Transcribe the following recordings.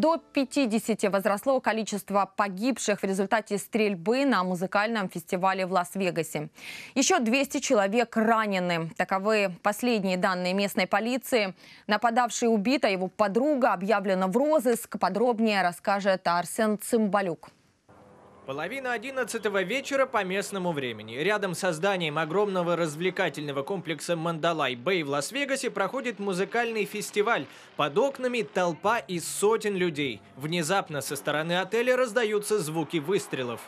До 50 возросло количество погибших в результате стрельбы на музыкальном фестивале в Лас-Вегасе. Еще 200 человек ранены. Таковы последние данные местной полиции. Нападавший убит, а его подруга объявлена в розыск. Подробнее расскажет Арсен Цымбалюк. Половина одиннадцатого вечера по местному времени. Рядом со зданием огромного развлекательного комплекса «Мандалай Бэй» в Лас-Вегасе проходит музыкальный фестиваль. Под окнами толпа из сотен людей. Внезапно со стороны отеля раздаются звуки выстрелов.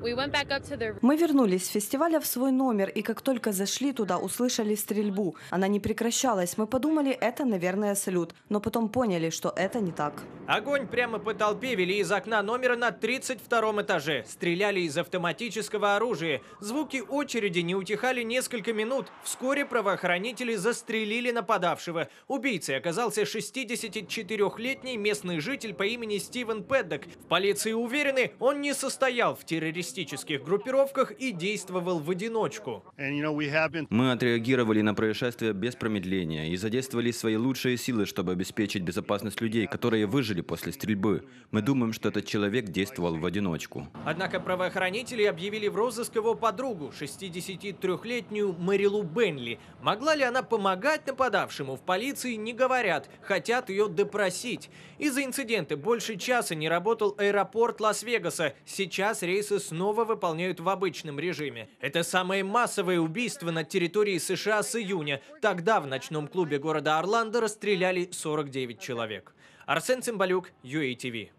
Мы вернулись с фестиваля в свой номер, и как только зашли туда, услышали стрельбу. Она не прекращалась. Мы подумали, это, наверное, салют. Но потом поняли, что это не так. Огонь прямо по толпе вели из окна номера на 32 этаже. Стреляли из автоматического оружия. Звуки очереди не утихали несколько минут. Вскоре правоохранители застрелили нападавшего. Убийцей оказался 64-летний местный житель по имени Стивен Пэддок. В полиции уверены, он не состоял в террористическом террористических группировках и действовал в одиночку. Мы отреагировали на происшествие без промедления и задействовали свои лучшие силы, чтобы обеспечить безопасность людей, которые выжили после стрельбы. Мы думаем, что этот человек действовал в одиночку. Однако правоохранители объявили в розыск его подругу, 63-летнюю Марилу Бенли. Могла ли она помогать нападавшему? В полиции не говорят, хотят ее допросить. Из-за инцидента больше часа не работал аэропорт Лас-Вегаса. Сейчас рейсы снова снова выполняют в обычном режиме. Это самое массовое убийство на территории США с июня. Тогда в ночном клубе города Орландо расстреляли 49 человек. Арсен Цимбалюк, UATV.